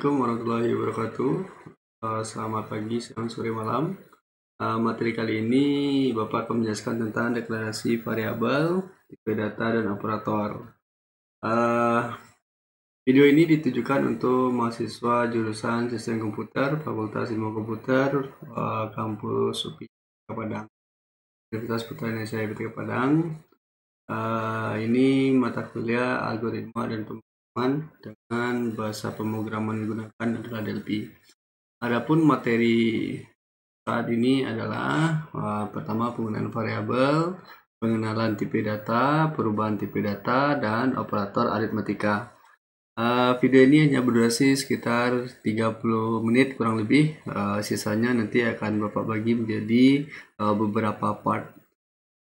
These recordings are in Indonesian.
Assalamualaikum warahmatullahi wabarakatuh. Uh, selamat pagi, siang, sore, malam. Uh, materi kali ini Bapak akan menjelaskan tentang deklarasi variabel, tipe data, dan operator. Uh, video ini ditujukan untuk mahasiswa jurusan Sistem Komputer, Fakultas Ilmu Komputer, uh, Kampus UPI Padang, Universitas Putra Indonesia IPTK Padang. Uh, ini mata kuliah algoritma dan pembangunan pemrograman dengan bahasa pemrograman digunakan adalah Delphi. Adapun materi saat ini adalah uh, pertama penggunaan variabel, pengenalan tipe data, perubahan tipe data, dan operator aritmetika. Uh, video ini hanya berdurasi sekitar 30 menit kurang lebih, uh, sisanya nanti akan Bapak bagi menjadi uh, beberapa part.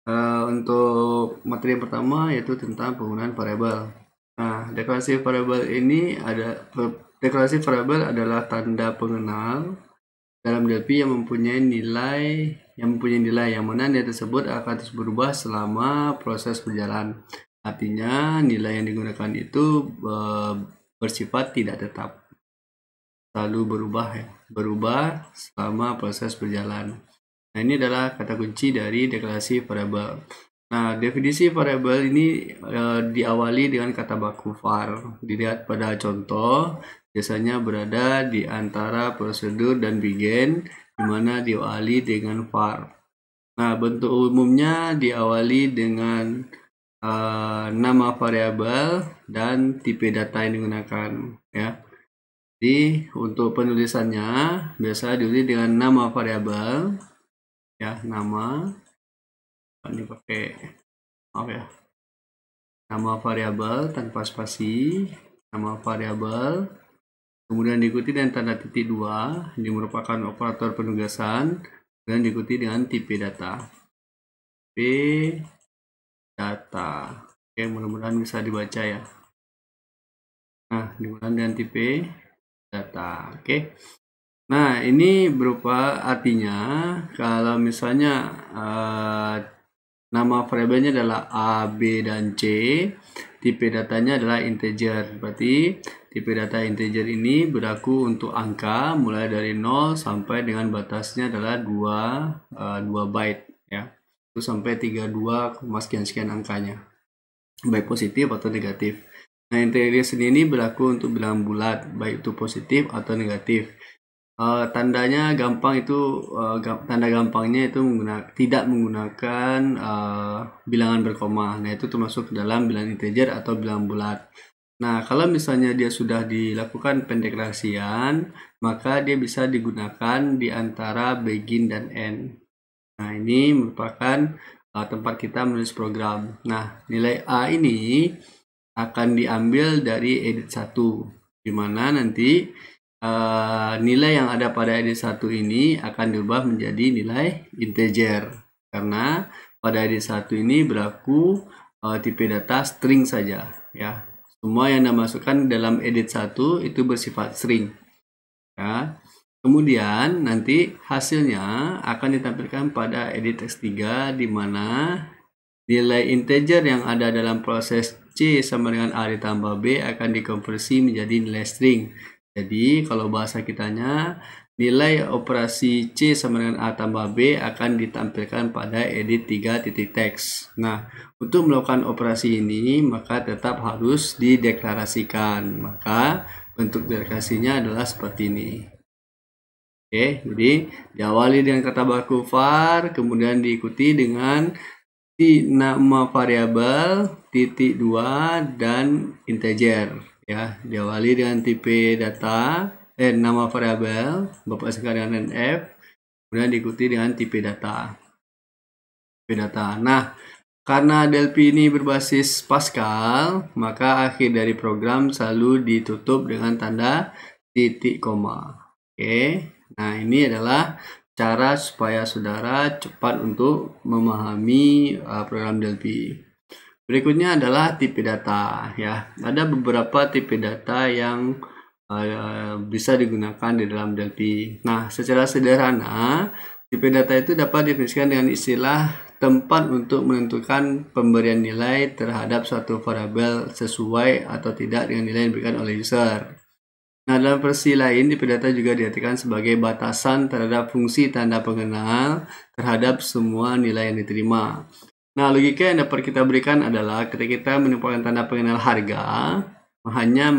Uh, untuk materi yang pertama yaitu tentang penggunaan variabel. Nah, deklarasi variabel ini ada deklarasi variabel adalah tanda pengenal dalam Delphi yang mempunyai nilai yang mempunyai nilai yang mana nilai tersebut akan terus berubah selama proses berjalan. Artinya, nilai yang digunakan itu bersifat tidak tetap. Selalu berubah ya, berubah selama proses berjalan. Nah, ini adalah kata kunci dari deklarasi variabel. Nah, definisi variabel ini e, diawali dengan kata baku var. Dilihat pada contoh, biasanya berada di antara prosedur dan begin di mana diawali dengan var. Nah, bentuk umumnya diawali dengan e, nama variabel dan tipe data yang digunakan. Ya. Jadi, untuk penulisannya, biasa diawali dengan nama variabel, ya, nama, ini pakai apa ya nama variabel tanpa spasi nama variabel kemudian diikuti dengan tanda titik dua ini merupakan operator penugasan dan diikuti dengan tipe data p data oke mudah-mudahan bisa dibaca ya nah dimulai dengan tipe data oke nah ini berupa artinya kalau misalnya uh, Nama variabelnya adalah A, B, dan C. Tipe datanya adalah integer. Berarti tipe data integer ini berlaku untuk angka mulai dari 0 sampai dengan batasnya adalah 2, uh, 2 byte. ya itu sampai 32, sekian-sekian angkanya. Baik positif atau negatif. Nah, integer sendiri berlaku untuk bilangan bulat, baik itu positif atau negatif uh, tandanya gampang itu uh, eh, gamp tanda gampangnya itu menggunakan tidak menggunakan uh, bilangan berkoma. Nah, itu termasuk dalam bilangan integer atau bilangan bulat. Nah, kalau misalnya dia sudah dilakukan pendeklarasian, maka dia bisa digunakan di antara begin dan end. Nah, ini merupakan uh, tempat kita menulis program. Nah, nilai A ini akan diambil dari edit satu, di mana nanti Eh, nilai yang ada pada ID1 ini akan diubah menjadi nilai integer karena pada ID1 ini berlaku uh, tipe data string saja ya. Semua yang Anda masukkan dalam edit 1 itu bersifat string. Ya. Kemudian nanti hasilnya akan ditampilkan pada edit text 3 di mana nilai integer yang ada dalam proses C sama dengan A ditambah B akan dikonversi menjadi nilai string jadi kalau bahasa kitanya nilai operasi C sama dengan A tambah B akan ditampilkan pada edit 3 titik teks. Nah, untuk melakukan operasi ini maka tetap harus dideklarasikan. Maka bentuk deklarasinya adalah seperti ini. Oke, jadi diawali dengan kata baku var, kemudian diikuti dengan nama variabel titik dua dan integer ya diawali dengan tipe data eh nama variabel bapak sekalian dengan NF kemudian diikuti dengan tipe data tipe data nah karena Delphi ini berbasis Pascal maka akhir dari program selalu ditutup dengan tanda titik koma oke nah ini adalah cara supaya saudara cepat untuk memahami eh, program Delphi Berikutnya adalah tipe data ya. Ada beberapa tipe data yang uh, bisa digunakan di dalam Delphi. Nah, secara sederhana, tipe data itu dapat definisikan dengan istilah tempat untuk menentukan pemberian nilai terhadap suatu variabel sesuai atau tidak dengan nilai yang diberikan oleh user. Nah, dalam versi lain, tipe data juga diartikan sebagai batasan terhadap fungsi tanda pengenal terhadap semua nilai yang diterima. Nah, logika yang dapat kita berikan adalah ketika kita menimbulkan tanda pengenal harga, hanya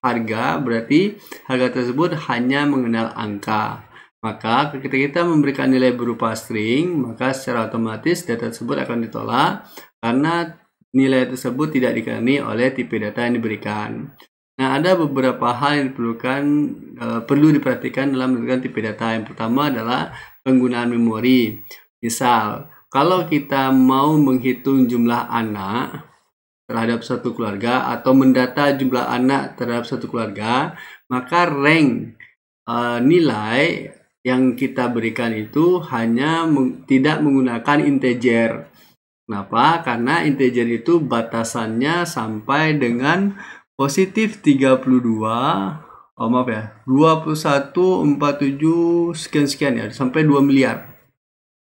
harga berarti harga tersebut hanya mengenal angka. Maka ketika kita memberikan nilai berupa string, maka secara otomatis data tersebut akan ditolak karena nilai tersebut tidak dikenali oleh tipe data yang diberikan. Nah, ada beberapa hal yang diperlukan uh, perlu diperhatikan dalam menentukan tipe data. Yang pertama adalah penggunaan memori. Misal, kalau kita mau menghitung jumlah anak terhadap satu keluarga atau mendata jumlah anak terhadap satu keluarga, maka rank e, nilai yang kita berikan itu hanya meng tidak menggunakan integer. Kenapa? Karena integer itu batasannya sampai dengan positif 32 oh maaf ya 21, 47, sekian sekian ya sampai 2 miliar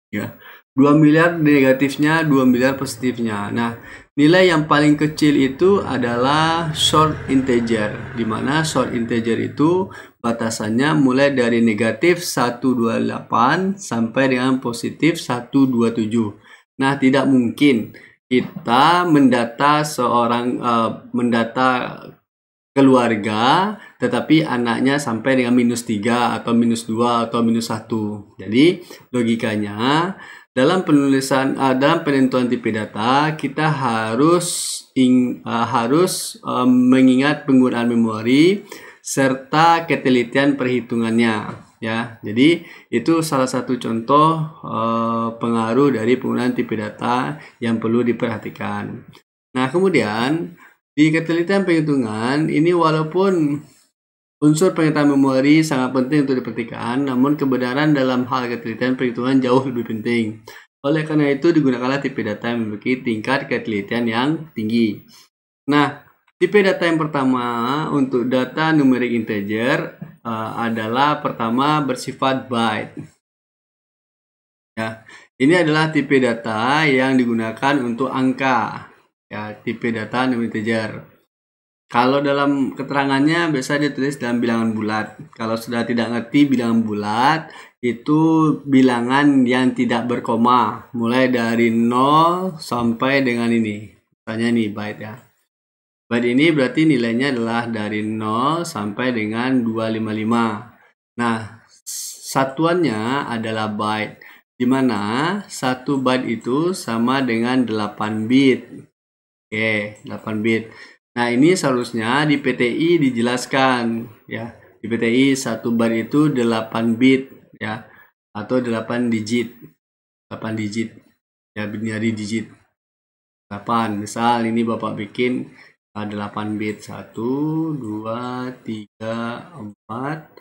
ya 2 miliar negatifnya, 2 miliar positifnya. Nah, nilai yang paling kecil itu adalah short integer, di mana short integer itu batasannya mulai dari negatif 128 sampai dengan positif 127. Nah, tidak mungkin kita mendata seorang uh, mendata keluarga tetapi anaknya sampai dengan minus 3 atau minus 2 atau minus 1. Jadi logikanya dalam penulisan uh, dalam penentuan tipe data kita harus ing, uh, harus uh, mengingat penggunaan memori serta ketelitian perhitungannya ya jadi itu salah satu contoh uh, pengaruh dari penggunaan tipe data yang perlu diperhatikan nah kemudian di ketelitian perhitungan ini walaupun Unsur pengetahuan memori sangat penting untuk diperhatikan, namun kebenaran dalam hal ketelitian perhitungan jauh lebih penting. Oleh karena itu, digunakanlah tipe data yang memiliki tingkat ketelitian yang tinggi. Nah, tipe data yang pertama untuk data numerik integer uh, adalah pertama bersifat byte. Ya, ini adalah tipe data yang digunakan untuk angka. Ya, tipe data numerik integer. Kalau dalam keterangannya biasa ditulis dalam bilangan bulat. Kalau sudah tidak ngerti bilangan bulat, itu bilangan yang tidak berkoma. Mulai dari 0 sampai dengan ini. Misalnya nih byte ya. Byte ini berarti nilainya adalah dari 0 sampai dengan 255. Nah, satuannya adalah byte. Di mana satu byte itu sama dengan 8 bit. Oke, 8 bit. Nah, ini seharusnya di PTI dijelaskan ya. Di PTI satu bar itu 8 bit ya atau 8 digit. 8 digit. Ya, binary digit. 8. Misal ini Bapak bikin 8 ah, bit 1 2 3 4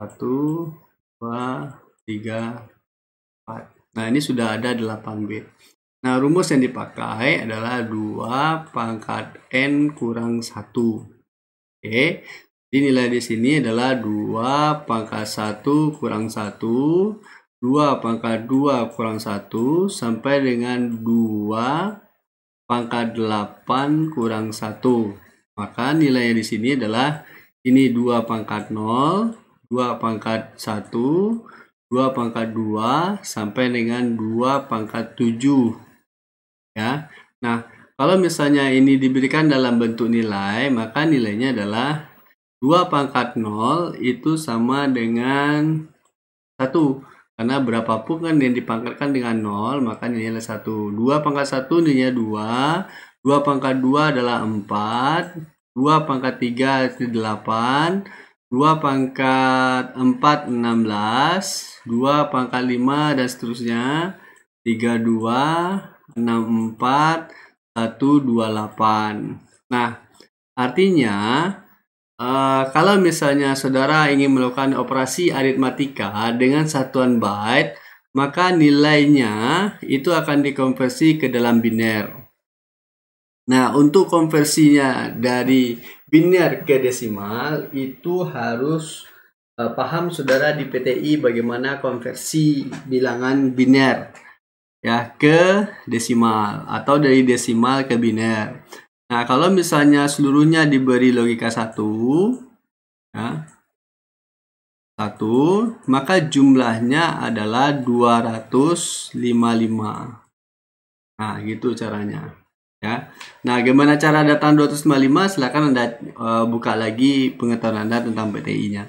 1 2 3 4. Nah, ini sudah ada 8 bit. Nah, rumus yang dipakai adalah 2 pangkat N kurang 1. Oke, jadi nilai di sini adalah 2 pangkat 1 kurang 1, 2 pangkat 2 kurang 1, sampai dengan 2 pangkat 8 kurang 1. Maka nilainya di sini adalah ini 2 pangkat 0, 2 pangkat 1, 2 pangkat 2, sampai dengan 2 pangkat 7 ya. Nah, kalau misalnya ini diberikan dalam bentuk nilai, maka nilainya adalah 2 pangkat 0 itu sama dengan 1. Karena berapapun kan yang dipangkatkan dengan 0, maka nilainya adalah 1. 2 pangkat 1 nilainya 2, 2 pangkat 2 adalah 4, 2 pangkat 3 8, 2 pangkat 4 16, 2 pangkat 5 dan seterusnya, 32, 64128. Nah, artinya uh, kalau misalnya saudara ingin melakukan operasi aritmatika dengan satuan byte, maka nilainya itu akan dikonversi ke dalam biner. Nah, untuk konversinya dari biner ke desimal itu harus uh, paham saudara di PTI bagaimana konversi bilangan biner ya ke desimal atau dari desimal ke biner. Nah, kalau misalnya seluruhnya diberi logika satu ya. 1, maka jumlahnya adalah 255. Nah, gitu caranya ya. Nah, gimana cara datang 255? Silahkan Anda uh, buka lagi pengetahuan Anda tentang PTI-nya.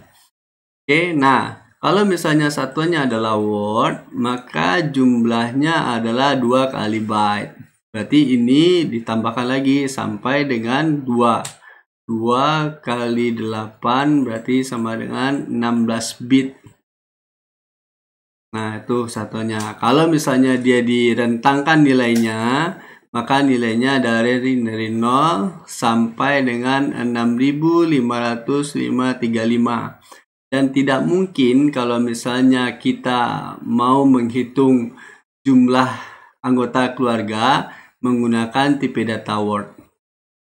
Oke, nah kalau misalnya satuannya adalah word, maka jumlahnya adalah 2 kali byte. Berarti ini ditambahkan lagi sampai dengan 2. 2 kali 8 berarti sama dengan 16 bit. Nah, itu satunya. Kalau misalnya dia direntangkan nilainya, maka nilainya dari, dari 0 sampai dengan 65535 dan tidak mungkin kalau misalnya kita mau menghitung jumlah anggota keluarga menggunakan tipe data word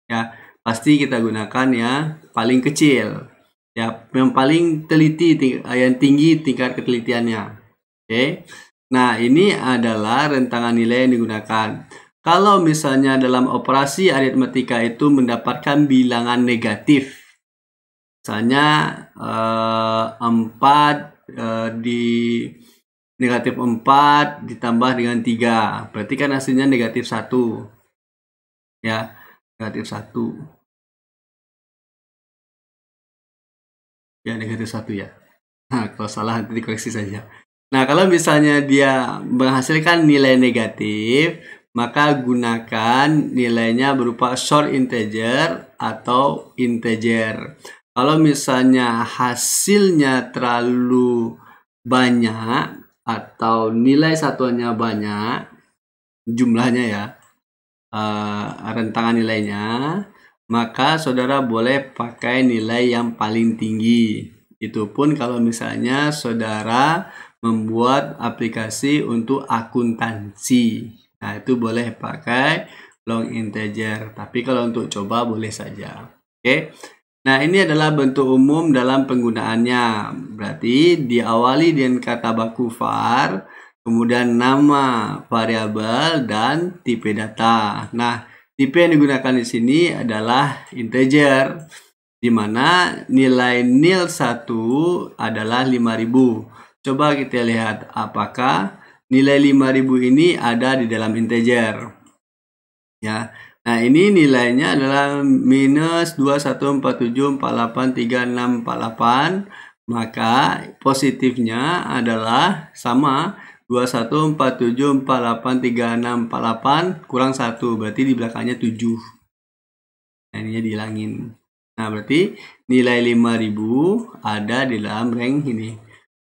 ya pasti kita gunakan ya paling kecil ya yang paling teliti eh, yang tinggi tingkat ketelitiannya oke nah ini adalah rentangan nilai yang digunakan kalau misalnya dalam operasi aritmatika itu mendapatkan bilangan negatif misalnya uh, 4 uh, di negatif 4 ditambah dengan 3 berarti kan hasilnya negatif 1 ya negatif 1 ya negatif 1 ya nah, kalau salah nanti dikoreksi saja nah kalau misalnya dia menghasilkan nilai negatif maka gunakan nilainya berupa short integer atau integer kalau misalnya hasilnya terlalu banyak atau nilai satuannya banyak, jumlahnya ya, uh, rentangan nilainya, maka saudara boleh pakai nilai yang paling tinggi. Itu pun kalau misalnya saudara membuat aplikasi untuk akuntansi. Nah, itu boleh pakai long integer. Tapi kalau untuk coba boleh saja. Oke. Okay? Nah, ini adalah bentuk umum dalam penggunaannya. Berarti diawali dengan kata baku var, kemudian nama variabel dan tipe data. Nah, tipe yang digunakan di sini adalah integer di mana nilai nil 1 adalah 5000. Coba kita lihat apakah nilai 5000 ini ada di dalam integer. Ya. Nah, ini nilainya adalah minus 21474838. Maka positifnya adalah sama 21474838 kurang 1. Berarti di belakangnya 7. Nah, ini dihilangin. Nah, berarti nilai 5000 ada di dalam rank ini.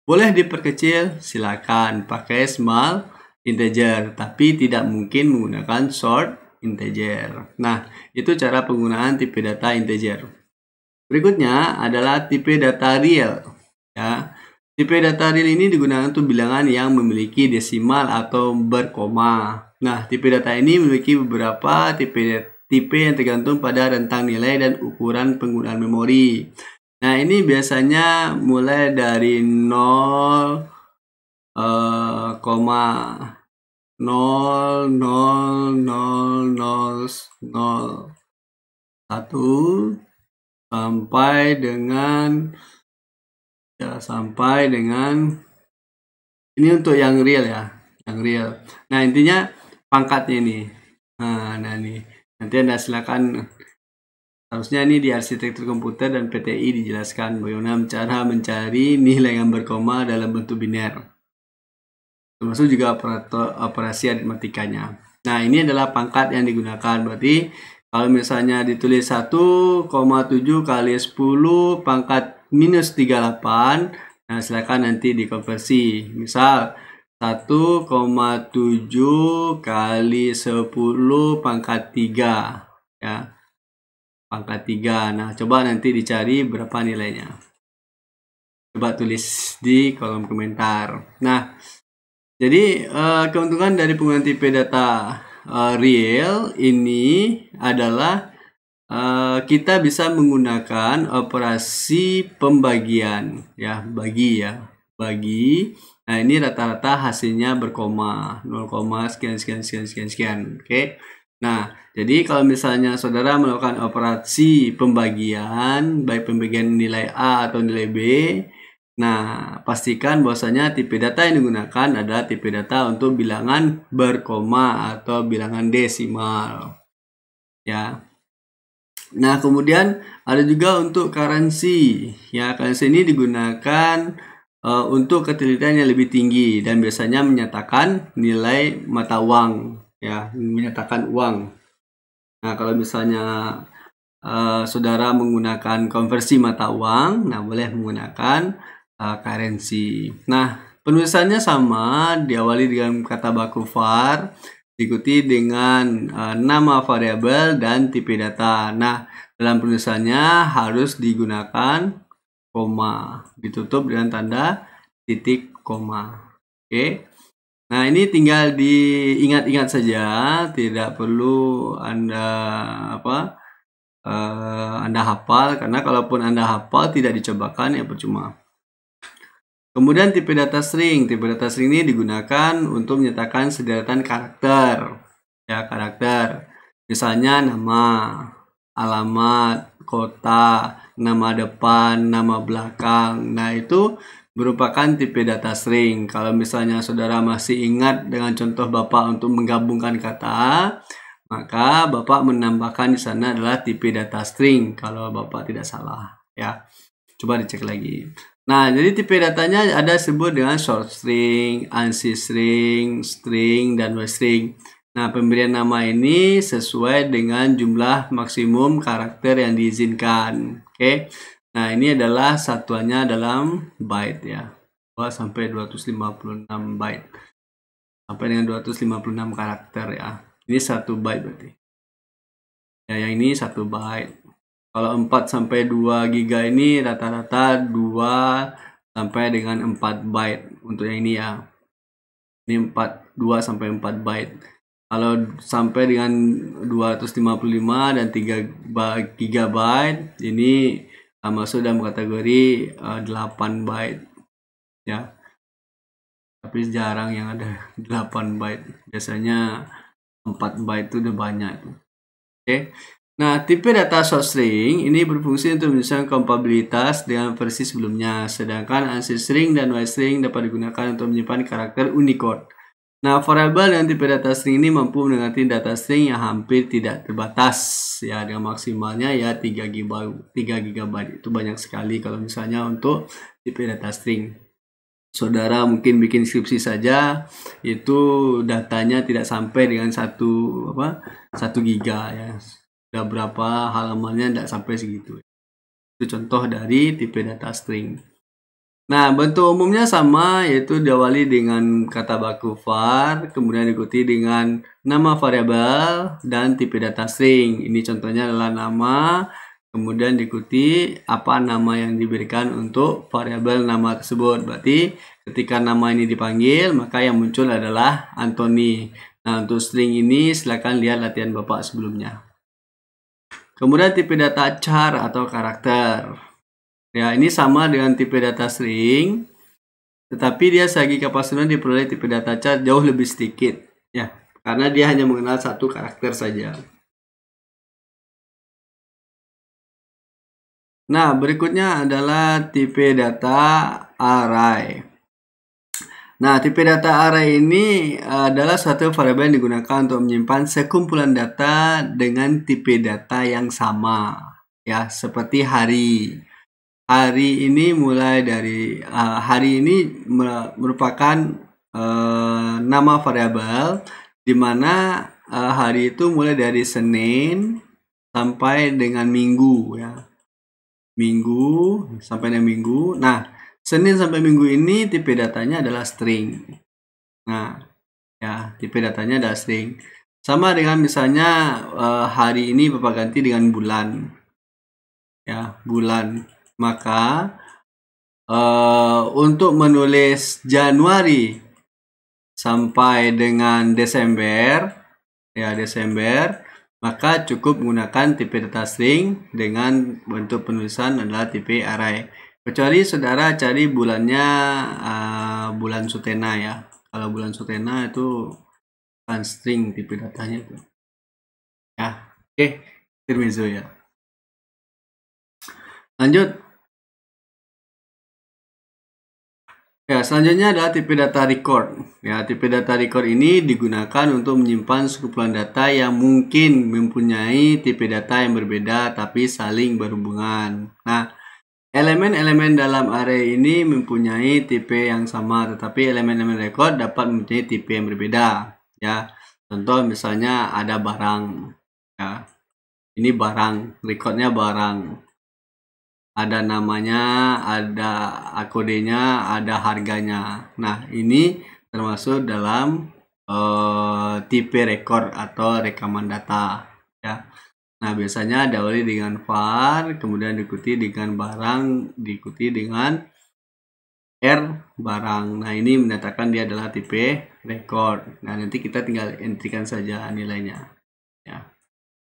Boleh diperkecil? Silakan pakai small integer, tapi tidak mungkin menggunakan short integer. Nah, itu cara penggunaan tipe data integer. Berikutnya adalah tipe data real. Ya. Tipe data real ini digunakan untuk bilangan yang memiliki desimal atau berkoma. Nah, tipe data ini memiliki beberapa tipe tipe yang tergantung pada rentang nilai dan ukuran penggunaan memori. Nah, ini biasanya mulai dari 0, nol nol nol nol nol satu sampai dengan ya sampai dengan ini untuk yang real ya yang real nah intinya pangkatnya ini nah, nah nanti anda silakan harusnya ini di arsitektur komputer dan PTI dijelaskan bagaimana cara mencari nilai yang berkoma dalam bentuk biner termasuk juga operator, operasi aritmatikanya. Nah, ini adalah pangkat yang digunakan. Berarti kalau misalnya ditulis 1,7 kali 10 pangkat minus 38, nah silakan nanti dikonversi. Misal 1,7 kali 10 pangkat 3 ya. Pangkat 3. Nah, coba nanti dicari berapa nilainya. Coba tulis di kolom komentar. Nah, jadi uh, keuntungan dari penggunaan tipe data uh, eh, real ini adalah uh, kita bisa menggunakan operasi pembagian ya bagi ya bagi. Nah ini rata-rata hasilnya berkoma 0, sekian sekian sekian sekian sekian. Oke. Okay? Nah jadi kalau misalnya saudara melakukan operasi pembagian baik pembagian nilai a atau nilai b Nah, pastikan bahwasanya tipe data yang digunakan adalah tipe data untuk bilangan berkoma atau bilangan desimal. Ya. Nah, kemudian ada juga untuk currency. Ya, currency ini digunakan uh, untuk ketelitian yang lebih tinggi dan biasanya menyatakan nilai mata uang, ya, menyatakan uang. Nah, kalau misalnya uh, saudara menggunakan konversi mata uang, nah boleh menggunakan uh, eh, currency. Nah, penulisannya sama, diawali dengan kata baku var, diikuti dengan uh, nama variabel dan tipe data. Nah, dalam penulisannya harus digunakan koma, ditutup dengan tanda titik koma. Oke. Okay. Nah, ini tinggal diingat-ingat saja, tidak perlu Anda apa? Uh, anda hafal karena kalaupun Anda hafal tidak dicobakan ya percuma. Kemudian tipe data string. Tipe data string ini digunakan untuk menyatakan sederetan karakter. Ya, karakter. Misalnya nama, alamat, kota, nama depan, nama belakang. Nah, itu merupakan tipe data string. Kalau misalnya saudara masih ingat dengan contoh Bapak untuk menggabungkan kata, maka Bapak menambahkan di sana adalah tipe data string kalau Bapak tidak salah, ya. Coba dicek lagi. Nah, jadi tipe datanya ada sebut dengan short string, ANSI string, string, dan web string. Nah, pemberian nama ini sesuai dengan jumlah maksimum karakter yang diizinkan. Oke. Okay? Nah, ini adalah satuannya dalam byte ya. 2 sampai 256 byte. Sampai dengan 256 karakter ya. Ini satu byte berarti. Ya, yang ini satu byte. Kalau 4 sampai 2 giga ini rata-rata 2 sampai dengan 4 byte untuk yang ini ya. Ini 4 2 sampai 4 byte. Kalau sampai dengan 255 dan 3 byte ini masuk dalam kategori uh, eh, 8 byte ya. Tapi jarang yang ada 8 byte. Biasanya 4 byte itu udah banyak Oke. Okay. Nah, tipe data short string ini berfungsi untuk menyusun kompabilitas dengan versi sebelumnya, sedangkan ANSI string dan Y string dapat digunakan untuk menyimpan karakter Unicode. Nah, variabel dan tipe data string ini mampu mendekati data string yang hampir tidak terbatas, ya dengan maksimalnya ya 3 GB, 3 GB itu banyak sekali kalau misalnya untuk tipe data string. Saudara mungkin bikin skripsi saja itu datanya tidak sampai dengan satu apa satu giga ya ada berapa halamannya tidak sampai segitu itu contoh dari tipe data string nah bentuk umumnya sama yaitu diawali dengan kata baku var kemudian diikuti dengan nama variabel dan tipe data string ini contohnya adalah nama kemudian diikuti apa nama yang diberikan untuk variabel nama tersebut. Berarti ketika nama ini dipanggil, maka yang muncul adalah Anthony. Nah, untuk string ini silakan lihat latihan Bapak sebelumnya. Kemudian tipe data char atau karakter. Ya, ini sama dengan tipe data string, tetapi dia segi kapasitas diperoleh tipe data char jauh lebih sedikit. Ya, karena dia hanya mengenal satu karakter saja. Nah, berikutnya adalah tipe data array. Nah, tipe data array ini adalah suatu variabel yang digunakan untuk menyimpan sekumpulan data dengan tipe data yang sama, ya, seperti hari. Hari ini mulai dari eh, hari ini merupakan eh, nama variabel di mana eh, hari itu mulai dari Senin sampai dengan Minggu, ya. Minggu sampai dengan Minggu. Nah, Senin sampai minggu ini tipe datanya adalah string. Nah, ya, tipe datanya adalah string. Sama dengan misalnya eh, hari ini Bapak ganti dengan bulan. Ya, bulan. Maka uh, untuk menulis Januari sampai dengan Desember, ya Desember, maka cukup menggunakan tipe data string dengan bentuk penulisan adalah tipe array. Kecuali saudara cari bulannya uh, bulan Sutena ya. Kalau bulan Sutena itu kan string tipe datanya itu. Ya, oke, okay. ya. Lanjut. Ya, selanjutnya adalah tipe data record. Ya, tipe data record ini digunakan untuk menyimpan sekumpulan data yang mungkin mempunyai tipe data yang berbeda tapi saling berhubungan. Nah, Elemen-elemen dalam array ini mempunyai tipe yang sama, tetapi elemen-elemen record dapat mempunyai tipe yang berbeda. Ya, contoh misalnya ada barang. Ya, ini barang, recordnya barang. Ada namanya, ada akodenya, ada harganya. Nah, ini termasuk dalam uh, tipe record atau rekaman data. Nah, biasanya diawali dengan var, kemudian diikuti dengan barang, diikuti dengan R barang. Nah, ini menyatakan dia adalah tipe record. Nah, nanti kita tinggal entrikan saja nilainya. Ya.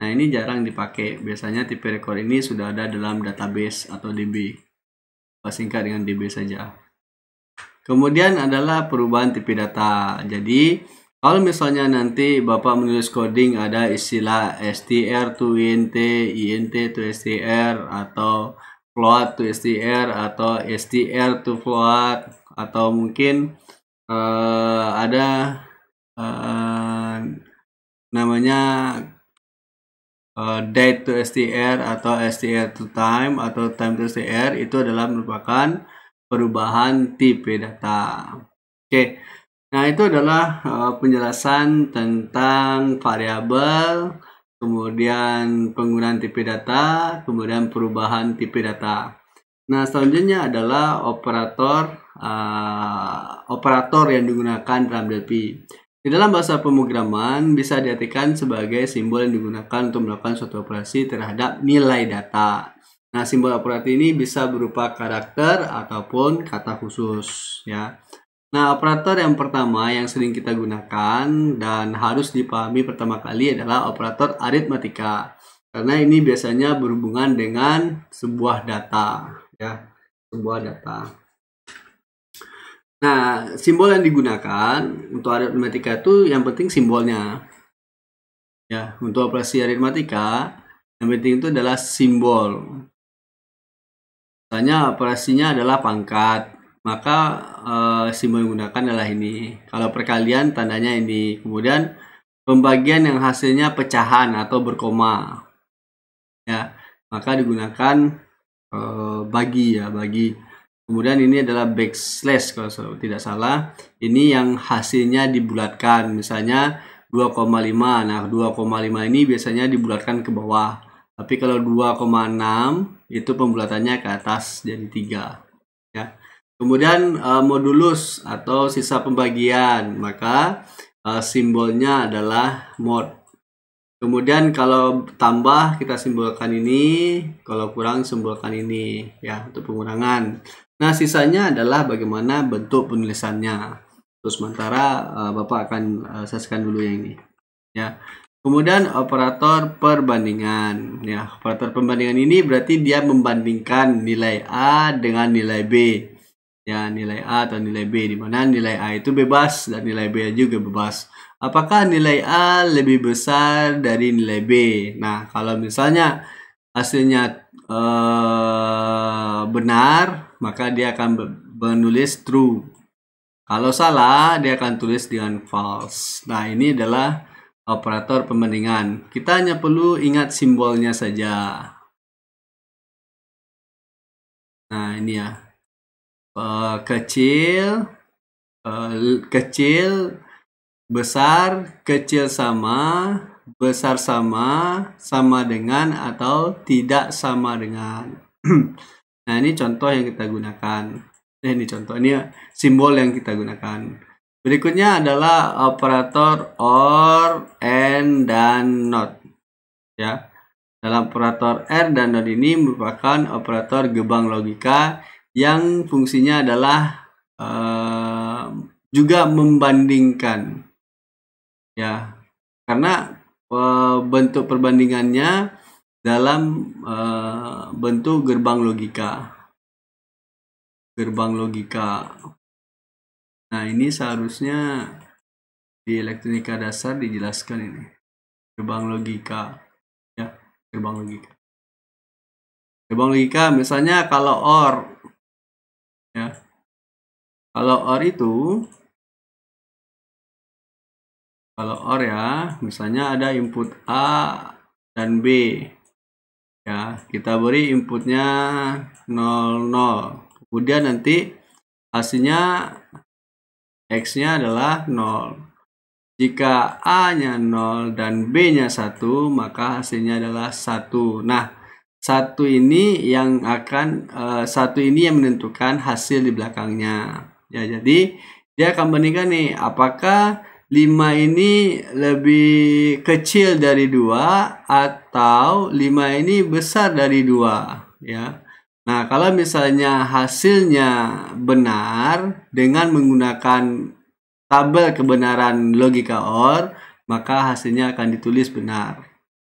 Nah, ini jarang dipakai. Biasanya tipe record ini sudah ada dalam database atau DB. singkat dengan DB saja. Kemudian adalah perubahan tipe data. Jadi, kalau misalnya nanti Bapak menulis coding ada istilah STR to INT, INT to STR, atau float to STR, atau STR to float, atau mungkin uh, ada uh, namanya uh, date to STR, atau STR to time, atau time to STR, itu adalah merupakan perubahan tipe data. Oke. Okay. Nah, itu adalah uh, penjelasan tentang variabel, kemudian penggunaan tipe data, kemudian perubahan tipe data. Nah, selanjutnya adalah operator uh, operator yang digunakan dalam DLP. Di dalam bahasa pemrograman bisa diartikan sebagai simbol yang digunakan untuk melakukan suatu operasi terhadap nilai data. Nah, simbol operator ini bisa berupa karakter ataupun kata khusus, ya. Nah, operator yang pertama yang sering kita gunakan dan harus dipahami pertama kali adalah operator aritmatika. Karena ini biasanya berhubungan dengan sebuah data, ya, sebuah data. Nah, simbol yang digunakan untuk aritmatika itu yang penting simbolnya. Ya, untuk operasi aritmatika yang penting itu adalah simbol. Misalnya operasinya adalah pangkat, maka e, simbol yang digunakan adalah ini. Kalau perkalian tandanya ini. Kemudian pembagian yang hasilnya pecahan atau berkoma. Ya, maka digunakan e, bagi ya, bagi. Kemudian ini adalah backslash kalau tidak salah. Ini yang hasilnya dibulatkan. Misalnya 2,5. Nah, 2,5 ini biasanya dibulatkan ke bawah. Tapi kalau 2,6 itu pembulatannya ke atas jadi 3. Kemudian uh, modulus atau sisa pembagian, maka uh, simbolnya adalah mod. Kemudian kalau tambah kita simbolkan ini, kalau kurang simbolkan ini ya untuk pengurangan. Nah, sisanya adalah bagaimana bentuk penulisannya. Terus sementara uh, Bapak akan uh, selesaikan dulu yang ini. Ya. Kemudian operator perbandingan. Ya, operator perbandingan ini berarti dia membandingkan nilai A dengan nilai B ya nilai A atau nilai B di mana nilai A itu bebas dan nilai B juga bebas. Apakah nilai A lebih besar dari nilai B? Nah, kalau misalnya hasilnya eh, benar, maka dia akan menulis true. Kalau salah, dia akan tulis dengan false. Nah, ini adalah operator pembandingan. Kita hanya perlu ingat simbolnya saja. Nah, ini ya. Eh, kecil uh, kecil besar kecil sama besar sama sama dengan atau tidak sama dengan nah ini contoh yang kita gunakan eh, ini contoh ini simbol yang kita gunakan berikutnya adalah operator or and dan not ya dalam operator r dan not ini merupakan operator gebang logika yang fungsinya adalah uh, juga membandingkan ya karena uh, bentuk perbandingannya dalam uh, bentuk gerbang logika gerbang logika nah ini seharusnya di elektronika dasar dijelaskan ini gerbang logika ya gerbang logika gerbang logika misalnya kalau OR ya kalau or itu kalau or ya misalnya ada input A dan B ya kita beri inputnya 00 kemudian nanti hasilnya X nya adalah 0 jika A nya 0 dan B nya 1 maka hasilnya adalah 1 nah satu ini yang akan uh, satu ini yang menentukan hasil di belakangnya ya jadi dia akan bandingkan nih apakah 5 ini lebih kecil dari dua atau 5 ini besar dari dua ya Nah kalau misalnya hasilnya benar dengan menggunakan tabel kebenaran logika OR maka hasilnya akan ditulis benar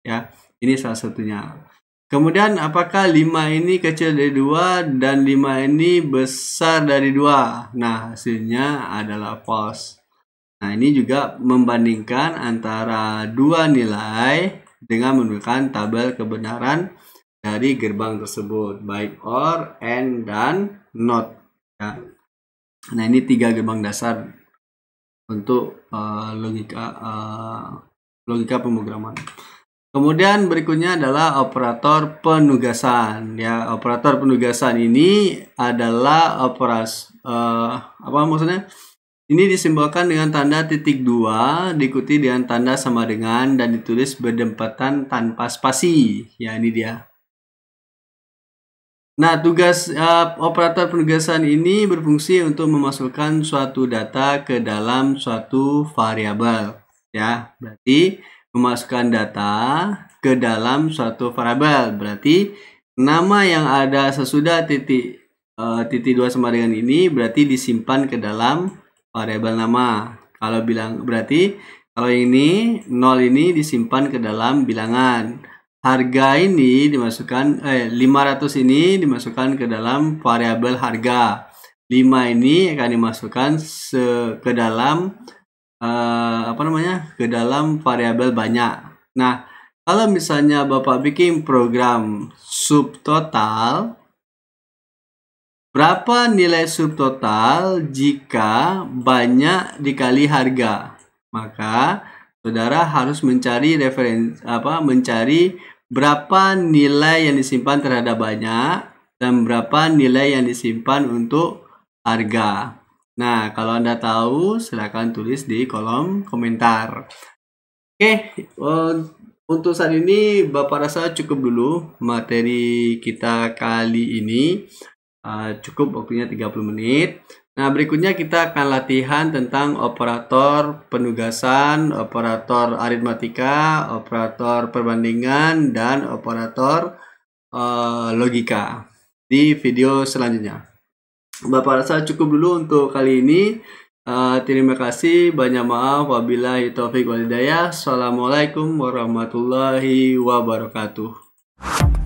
ya ini salah satunya Kemudian apakah 5 ini kecil dari 2 dan 5 ini besar dari 2? Nah, hasilnya adalah false. Nah, ini juga membandingkan antara dua nilai dengan menggunakan tabel kebenaran dari gerbang tersebut, baik OR, AND, dan NOT. Ya. Nah, ini tiga gerbang dasar untuk uh, logika uh, logika pemrograman. Kemudian berikutnya adalah operator penugasan. Ya, operator penugasan ini adalah operas uh, apa maksudnya? Ini disimbolkan dengan tanda titik dua diikuti dengan tanda sama dengan dan ditulis berdempatan tanpa spasi. Ya, ini dia. Nah, tugas uh, operator penugasan ini berfungsi untuk memasukkan suatu data ke dalam suatu variabel. Ya, berarti memasukkan data ke dalam suatu variabel. Berarti nama yang ada sesudah titik uh, titik dua sama dengan ini berarti disimpan ke dalam variabel nama. Kalau bilang berarti kalau ini nol ini disimpan ke dalam bilangan. Harga ini dimasukkan eh 500 ini dimasukkan ke dalam variabel harga. 5 ini akan dimasukkan ke dalam uh, apa namanya ke dalam variabel banyak. Nah, kalau misalnya Bapak bikin program subtotal berapa nilai subtotal jika banyak dikali harga? Maka saudara harus mencari referensi apa mencari berapa nilai yang disimpan terhadap banyak dan berapa nilai yang disimpan untuk harga. Nah, kalau Anda tahu, silakan tulis di kolom komentar. Oke, eh, untuk saat ini Bapak rasa cukup dulu materi kita kali ini. Eh, cukup waktunya 30 menit. Nah, berikutnya kita akan latihan tentang operator penugasan, operator aritmatika, operator perbandingan, dan operator uh, logika di video selanjutnya. Bapak rasa cukup dulu untuk kali ini. Uh, terima kasih, banyak maaf. Wabillahi taufiq walidayah. Assalamualaikum warahmatullahi wabarakatuh.